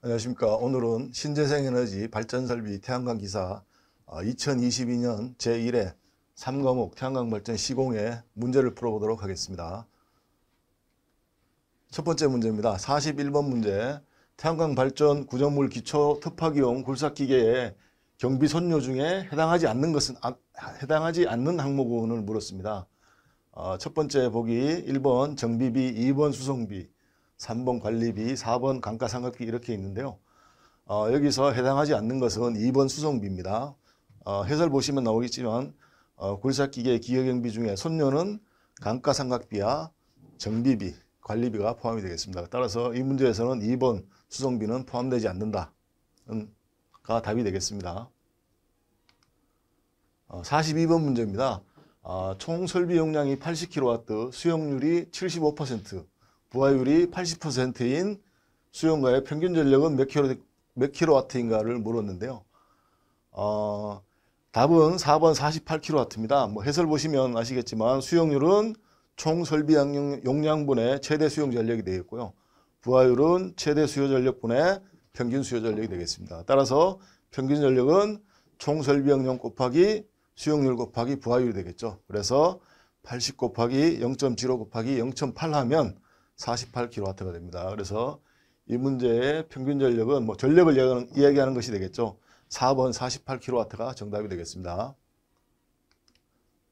안녕하십니까. 오늘은 신재생에너지 발전설비 태양광 기사 2022년 아, 제1회 3과목 태양광 발전 시공의 문제를 풀어보도록 하겠습니다. 첫 번째 문제입니다. 41번 문제 태양광 발전 구정물 기초 특파기용 굴삭기계의 경비 선료 중에 해당하지 않는 것은 아, 해당하지 않는 항목을 물었습니다. 아, 첫 번째 보기 1번 정비비, 2번 수송비, 3번 관리비, 4번 감가상각비 이렇게 있는데요. 어, 여기서 해당하지 않는 것은 2번 수송비입니다. 어, 해설 보시면 나오겠지만 어, 굴삭기계 기여경비 중에 손녀는 감가상각비와 정비비, 관리비가 포함이 되겠습니다. 따라서 이 문제에서는 2번 수송비는 포함되지 않는다가 답이 되겠습니다. 42번 어, 문제입니다. 어, 총 설비 용량이 80kW, 수용률이 75%, 부하율이 80%인 수용가의 평균 전력은 몇, 킬로, 몇 킬로와트인가를 물었는데요. 어, 답은 4번 48킬로와트입니다. 뭐 해설 보시면 아시겠지만 수용률은 총 설비 용량분의 최대 수용 전력이 되겠고요. 부하율은 최대 수요 전력분의 평균 수요 전력이 되겠습니다. 따라서 평균 전력은 총 설비 용량 곱하기 수용률 곱하기 부하율이 되겠죠. 그래서 80 곱하기 0.75 곱하기 0.8 하면 48kW가 됩니다. 그래서 이 문제의 평균 전력은 뭐 전력을 이야기하는, 이야기하는 것이 되겠죠. 4번 48kW가 정답이 되겠습니다.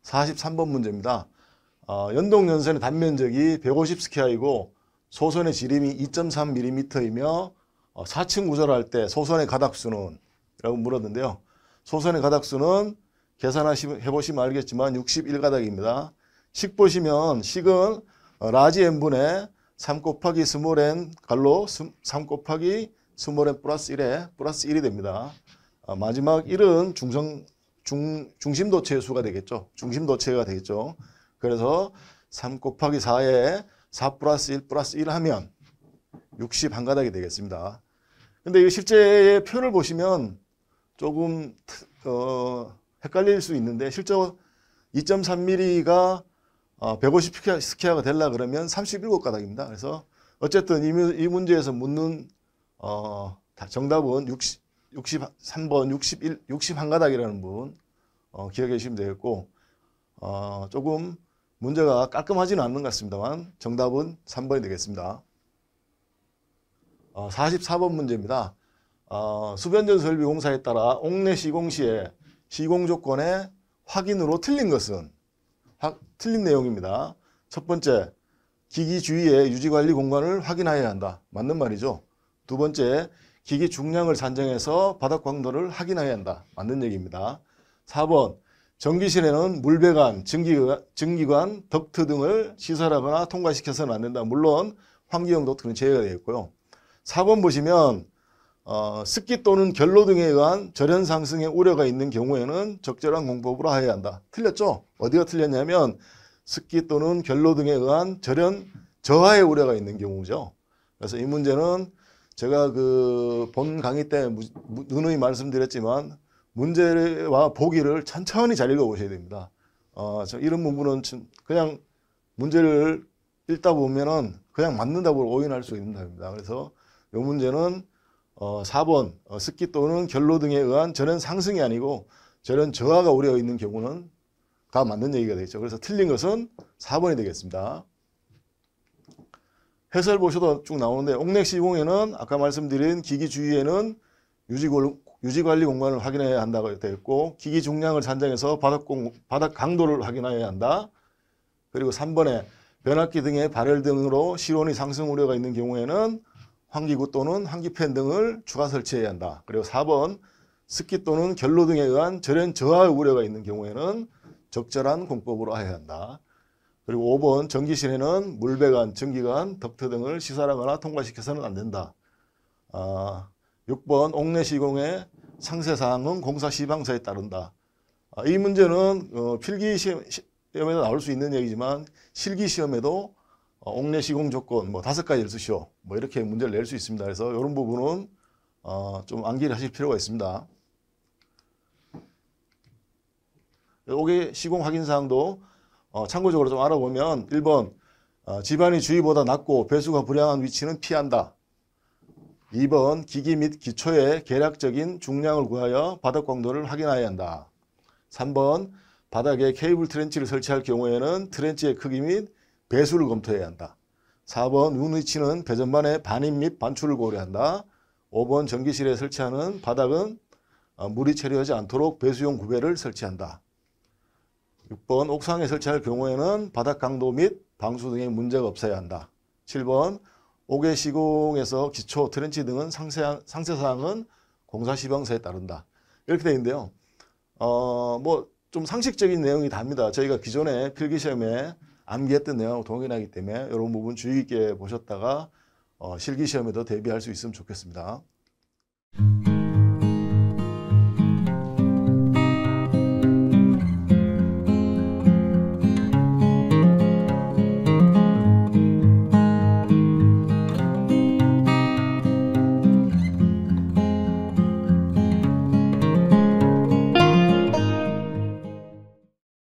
43번 문제입니다. 어, 연동연선의 단면적이 150스퀘어이고 소선의 지름이 2.3mm이며 어, 4층 구조를 때 소선의 가닥수는 라고 물었는데요. 소선의 가닥수는 계산해보시면 알겠지만 61가닥입니다. 식 보시면 식은 어, 라지 n분의 3 곱하기 2 0엔 갈로 3 곱하기 2 0엔 플러스 1에 플러스 1이 됩니다. 아, 마지막 1은 중성, 중, 중심도체의 수가 되겠죠. 중심도체가 되겠죠. 그래서 3 곱하기 4에 4 플러스 1 플러스 1 하면 60한 가닥이 되겠습니다. 근데 이 실제의 표를 보시면 조금 어, 헷갈릴 수 있는데 실제 2.3mm가 어, 150스퀘어가 되려 그러면 37가닥입니다. 그래서 어쨌든 이, 이 문제에서 묻는 어, 정답은 60, 63번 61, 61가닥이라는 분 어, 기억해 주시면 되겠고 어, 조금 문제가 깔끔하지는 않는 것 같습니다만 정답은 3번이 되겠습니다. 어, 44번 문제입니다. 어, 수변전 설비 공사에 따라 옥내 시공 시에 시공 조건의 확인으로 틀린 것은 하, 틀린 내용입니다. 첫 번째, 기기 주위의 유지관리 공간을 확인하여야 한다. 맞는 말이죠. 두 번째, 기기 중량을 산정해서 바닥 광도를 확인하여야 한다. 맞는 얘기입니다. 4번, 전기실에는 물배관, 증기관, 증기관, 덕트 등을 시설하거나 통과시켜서는 안 된다. 물론 환기형 도트는 제외가 되겠고요. 4번 보시면 어, 습기 또는 결로 등에 의한 절연 상승의 우려가 있는 경우에는 적절한 공법으로 하여야 한다. 틀렸죠? 어디가 틀렸냐면 습기 또는 결로 등에 의한 절연 저하의 우려가 있는 경우죠. 그래서 이 문제는 제가 그 본 강의 때 누누이 말씀드렸지만 문제와 보기를 천천히 잘 읽어보셔야 됩니다. 어, 이런 부분은 그냥 문제를 읽다 보면은 그냥 맞는 답을 오인할 수 있는 답입니다. 그래서 이 문제는 어, 4번 어, 습기 또는 결로 등에 의한 전는 상승이 아니고 전는 저하가 우려 있는 경우는 다 맞는 얘기가 되겠죠. 그래서 틀린 것은 4번이 되겠습니다. 해설 보셔도 쭉 나오는데 옥렉시공에는 아까 말씀드린 기기 주위에는 유지관리 공간을 확인해야 한다고 되어있고 기기 중량을 산정해서 바닥, 공, 바닥 강도를 확인해야 한다. 그리고 3번에 변압기 등의 발열 등으로 실온이 상승 우려가 있는 경우에는 환기구 또는 환기팬 등을 추가 설치해야 한다. 그리고 4번 습기 또는 결로 등에 의한 절연 저하 우려가 있는 경우에는 적절한 공법으로 해야 한다. 그리고 5번 전기실에는 물배관, 전기관, 덕트 등을 시사하거나 통과시켜서는 안 된다. 아, 6번 옥내 시공의 상세사항은 공사 시방서에 따른다. 아, 이 문제는 어, 필기 시험에도 나올 수 있는 얘기지만 실기 시험에도 어, 옥내 시공 조건 뭐 다섯 가지를 쓰시오 뭐 이렇게 문제를 낼 수 있습니다. 그래서 이런 부분은 어, 좀 암기를 하실 필요가 있습니다. 옥의 시공 확인 사항도 어, 참고적으로 좀 알아보면 1번 어, 집안이 주위보다 낮고 배수가 불량한 위치는 피한다. 2번 기기 및 기초의 계략적인 중량을 구하여 바닥 광도를 확인해야 한다. 3번 바닥에 케이블 트렌치를 설치할 경우에는 트렌치의 크기 및 배수를 검토해야 한다. 4번 운위치는 배전반의 반입 및 반출을 고려한다. 5번 전기실에 설치하는 바닥은 어, 물이 체류하지 않도록 배수용 구배를 설치한다. 6번 옥상에 설치할 경우에는 바닥 강도 및 방수 등의 문제가 없어야 한다. 7번 옥외 시공에서 기초, 트렌치 등은 상세한, 상세사항은 공사 시방서에 따른다. 이렇게 되어 있는데요. 어, 뭐 좀 상식적인 내용이 답니다. 저희가 기존에 필기시험에 암기했던 내용하고 동일하기 때문에 이런 부분 주의 깊게 보셨다가 어, 실기시험에도 대비할 수 있으면 좋겠습니다.